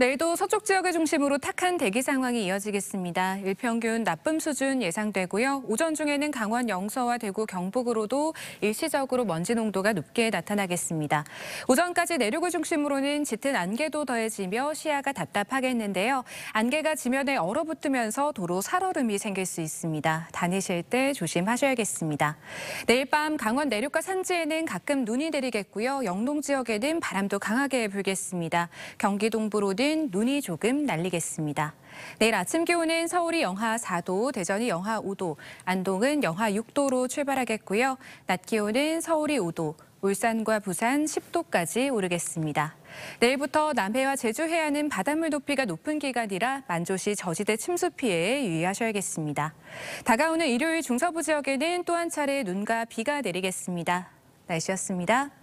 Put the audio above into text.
내일도 서쪽 지역을 중심으로 탁한 대기 상황이 이어지겠습니다. 일평균 나쁨 수준 예상되고요. 오전 중에는 강원 영서와 대구 경북으로도 일시적으로 먼지 농도가 높게 나타나겠습니다. 오전까지 내륙을 중심으로는 짙은 안개도 더해지며 시야가 답답하겠는데요. 안개가 지면에 얼어붙으면서 도로 살얼음이 생길 수 있습니다. 다니실 때 조심하셔야겠습니다. 내일 밤 강원 내륙과 산지에는 가끔 눈이 내리겠고요. 영동 지역에는 바람도 강하게 불겠습니다. 경기 동부로는 내일은 눈이 조금 날리겠습니다. 내일 아침 기온은 서울이 영하 4도, 대전이 영하 5도, 안동은 영하 6도로 출발하겠고요. 낮 기온은 서울이 5도, 울산과 부산 10도까지 오르겠습니다. 내일부터 남해와 제주 해안은 바닷물 높이가 높은 기간이라 만조시 저지대 침수 피해에 유의하셔야겠습니다. 다가오는 일요일 중서부 지역에는 또 한 차례 눈과 비가 내리겠습니다. 날씨였습니다.